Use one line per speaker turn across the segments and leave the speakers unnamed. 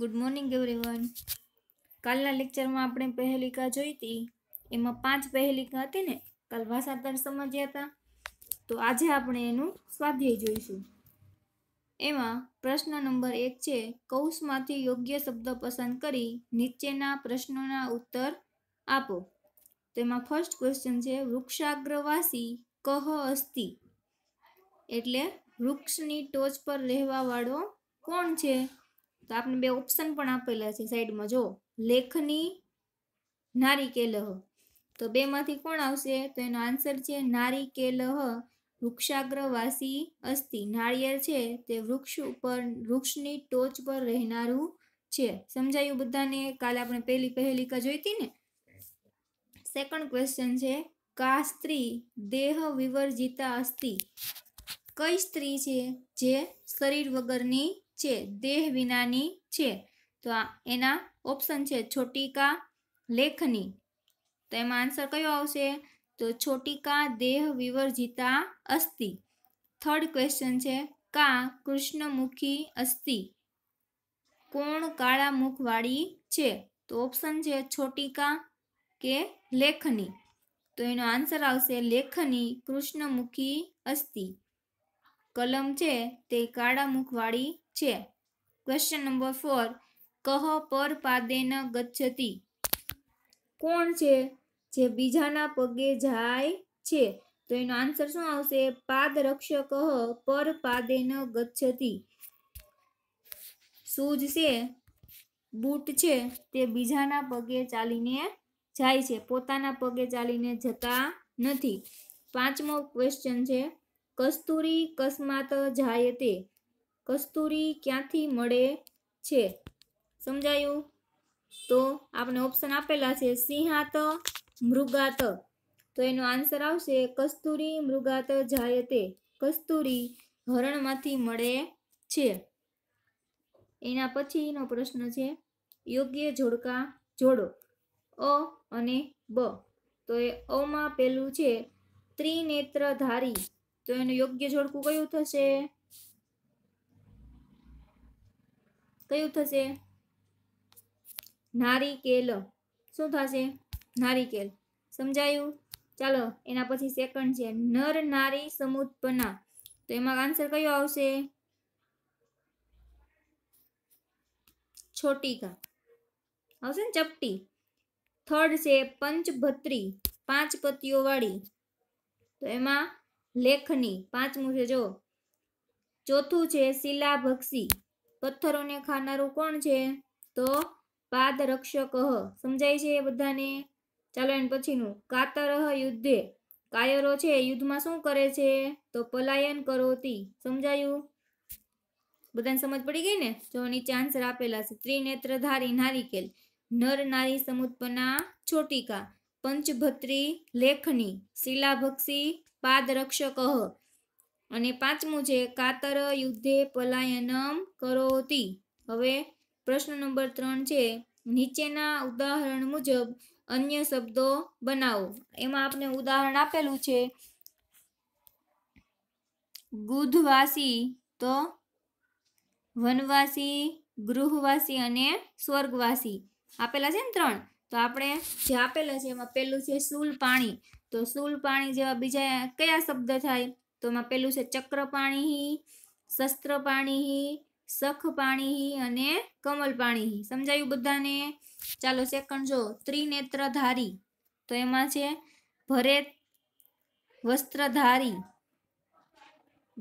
good morning everyone કાલના લેક્ચરમાં આપણે પહેલિકા જોઈ હતી એમાં પાંચ પહેલિકા હતી ને કાલ ભાષાંતર સમજ્યા હતા તો આજે આપણે એનું સ્વાધ્યાય જોઈશું એમાં પ્રશ્ન નંબર એક છે કૌશમાંથી યોગ્ય શબ્દ પસંદ કરી નીચેના પ્રશ્નોના ઉત્તર આપો તેમાં ફર્સ્ટ ક્વેશ્ચન છે વૃક્ષાગ્રવાસી કહ અસ્તિ એટલે વૃક્ષની ટોચ પર રહેવાવાળો કોણ છે તો આપણે બે ઓપ્શન પણ આપેલા છે સાઈડમાં જો લેખની નારી કેલહ તો બેમાંથી કોણ આવશે તો એનો આન્સર છે નારી કેલહ વૃક્ષાગ્રવાસી અસ્થિ નાળિયેર છે તે વૃક્ષ ઉપર વૃક્ષની ટોચ પર રહેનારું છે સમજાયું બધાને કાલે આપણે પહેલી પહેલીકા જોઈ હતી ને સેકન્ડ ક્વેશ્ચન છે કા સ્ત્રી દેહ વિવર્જિતા અસ્થિ કઈ સ્ત્રી છે જે શરીર વગરની છે દેહ વિનાની છે તો આ એના ઓપ્શન છે છોટિકા લેખની તો એમાં આન્સર કયો આવશે તો છોટિકા દેહ વિવર્જિતા અસ્થિ થર્ડ ક્વેશ્ચન છે કા કૃષ્ણમુખી અસ્થિ કોણ કાળા મુખવાળી છે તો ઓપ્શન છે છોટિકા કે લેખની તો એનો આન્સર આવશે લેખની કૃષ્ણમુખી અસ્થિ કલમ છે તે કાળા મુખવાળી છે ક્વેશ્ચન નંબર ફોર કહ પર પાદે ન ગચ્છતી કોણ છે જે બીજાના પગે જાય છે તો એનો આન્સર શું આવશે પાદ રક્ષક પર ન ગચ્છતી સૂજ છે બૂટ છે તે બીજાના પગે ચાલીને જાય છે પોતાના પગે ચાલીને જતા નથી પાંચમો ક્વેશ્ચન છે કસ્તુરી કસ્માત જાય તે કસ્તુરી ક્યાંથી મળે છે સમજાયું તો આપણે ઓપ્શન આપેલા છે સિંહાત મૃગાત તો એનો આન્સર આવશે કસ્તુરી મૃગાત જાય તે કસ્તુરી હરણમાંથી મળે છે એના પછીનો પ્રશ્ન છે યોગ્ય જોડકા જોડો અ અને બ તો એ અમાં પેલું છે ત્રિનેત્રધારી તો એનું યોગ્ય જોડકું કયું થશે કયું થશે નારિકેલ શું થશે નારિકેલ સમજાયું ચાલો એના પછી સેકન્ડ છે નર નારી સમુત્પન્ના તો એમાં આન્સર કયો આવશે છોટીકા આવશે ને ચપટી થર્ડ છે પંચભત્રી પાંચ પતિઓવાળી તો એમાં લેખની પાંચમું છે જો ચોથું છે શિલાભક્ષી પથ્થરોને ખાનારું કોણ છે તો પાદ સમજાય છે બધાને ચાલો એન પછીનું કાતરહ યુદ્ધે કાયરો છે યુદ્ધમાં શું કરે છે તો પલાયન કરોતી સમજાયું બધાને સમજ પડી ગઈ ને જો નીચે આન્સર આપેલા છે ત્રિનેત્રધારી નારિકેલ નર નારી સમુત્પના છોટીકા પંચભત્રી લેખની શિલાભક્ષી પાદરક્ષક અને પાંચમું છે કાતર યુદ્ધે પલાયનમ કરોતી હવે પ્રશ્ન નંબર ત્રણ છે નીચેના ઉદાહરણ મુજબ અન્ય શબ્દો બનાવો એમાં આપણે ઉદાહરણ આપેલું છે ગુધવાસી તો વનવાસી ગૃહવાસી અને સ્વર્ગવાસી આપેલા છે ને ત્રણ તો આપણે જે આપેલા છે એમાં પહેલું છે સૂલ પાણી તો સૂલ પાણી જેવા બીજા કયા શબ્દ થાય તો એમાં પહેલું છે ચક્ર પાણી શસ્ત્ર પાણી સખ પાણી અને કમલ પાણી સમજાયું બધાને ચાલો સેકન્ડ જો ત્રિનેત્રધારી તો એમાં છે ભરે વસ્ત્રધારી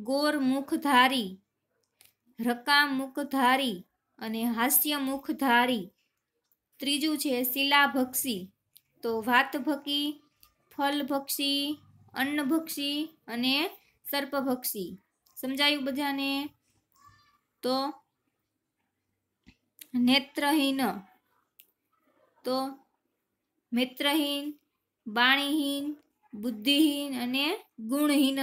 ગોર મુખધારી રકા મુખધારી અને હાસ્ય મુખધારી ત્રીજું છે શિલાભક્ષી તો વાતભકી ફલભક્ષી અન્નભક્ષી અને સર્પભક્ષી સમજાયું બધાને તો નેત્રહીન તો મિત્રહીન બાણીહીન બુદ્ધિહીન અને ગુણહીન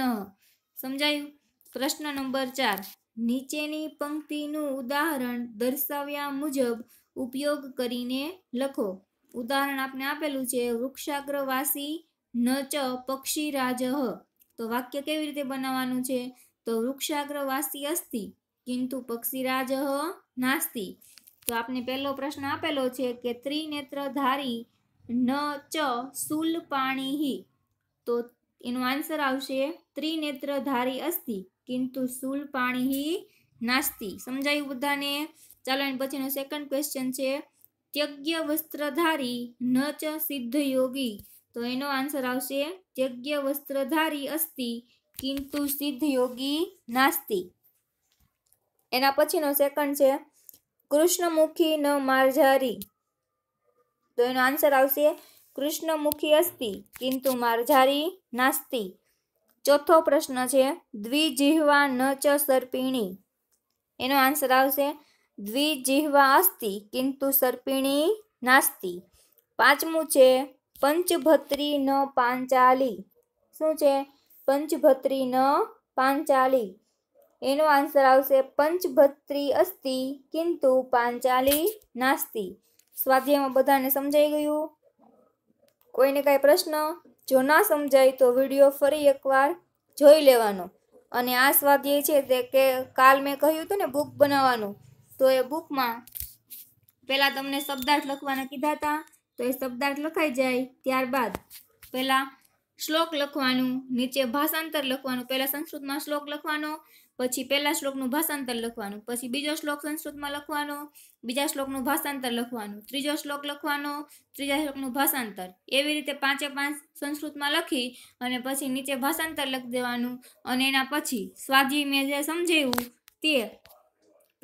સમજાયું પ્રશ્ન નંબર ચાર નીચેની પંક્તિનું ઉદાહરણ દર્શાવ્યા મુજબ ઉપયોગ કરીને લખો ઉદાહરણ આપણે આપેલું છે વૃક્ષાગ્રવાસી ન ચ પક્ષી રાજ તો વાક્ય કેવી રીતે બનાવવાનું છે તો વૃક્ષાગ્રવાસી અસ્તિ કિંતુ પક્ષી રાજ નાસ્તિ તો આપને પહેલો પ્રશ્ન આપેલો છે કે ત્રિનેત્રધારી ન ચ સુલ પાણી તો એનો આન્સર આવશે ત્રિનેત્રધારી અસ્તિ કિંતુ સુલ પાણી નાસ્તી સમજાયું બધાને ચાલો અને પછીનો સેકન્ડ ક્વેશ્ચન છે ત્યજ્ઞ વસ્ત્રધારી ન ચ સિદ્ધ યોગી તો એનો આન્સર આવશે ત્યજ્ઞ વસ્ત્રધારી અસ્તિ કિંતુ સિદ્ધ યોગી નાસ્તિ એના પછીનો સેકન્ડ છે કૃષ્ણમુખી ન મારઝારી તો એનો આન્સર આવશે કૃષ્ણમુખી અસ્તિ કિંતુ મારઝારી નાસ્તિ ચોથો પ્રશ્ન છે દ્વિજીહવા ન ચ સર્પિણી એનો આન્સર આવશે દ્વિજિહ્વા અસ્તિ કિંતુ સર્પિણી નાસ્તિ પાંચમું છે પંચભત્રી ન પાંચાલી શું છે પંચભત્રી ન પાંચાલી એનો આન્સર આવશે પંચભત્રી અસ્તિ કિંતુ પાંચાલી નાસ્તિ સ્વાધ્યાયમાં બધાને સમજાઈ ગયું કોઈને કાંઈ પ્રશ્ન જો ના સમજાય તો વિડીયો ફરી એકવાર જોઈ લેવાનો અને આ સ્વાધ્યાય છે તે કે કાલ મેં કહ્યું હતું ને બુક બનાવવાનું તો એ બુકમાં પહેલાં તમને શબ્દાર્થ લખવાના કીધા હતા તો એ શબ્દાર્થ લખાઈ જાય ત્યારબાદ પહેલાં શ્લોક લખવાનું નીચે ભાષાંતર લખવાનું પહેલાં સંસ્કૃતમાં શ્લોક લખવાનો પછી પહેલાં શ્લોકનું ભાષાંતર લખવાનું પછી બીજો શ્લોક સંસ્કૃતમાં લખવાનો બીજા શ્લોકનું ભાષાંતર લખવાનું ત્રીજો શ્લોક લખવાનો ત્રીજા શ્લોકનું ભાષાંતર એવી રીતે પાંચે પાંચ સંસ્કૃતમાં લખી અને પછી નીચે ભાષાંતર લખી દેવાનું અને એના પછી સ્વાધ્યાય મેં જે સમજાવ્યું તે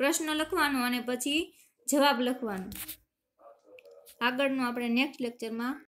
પ્રશ્ન લખવાનો અને પછી જવાબ લખવાનો આગળનું આપણે નેક્સ્ટ લેક્ચરમાં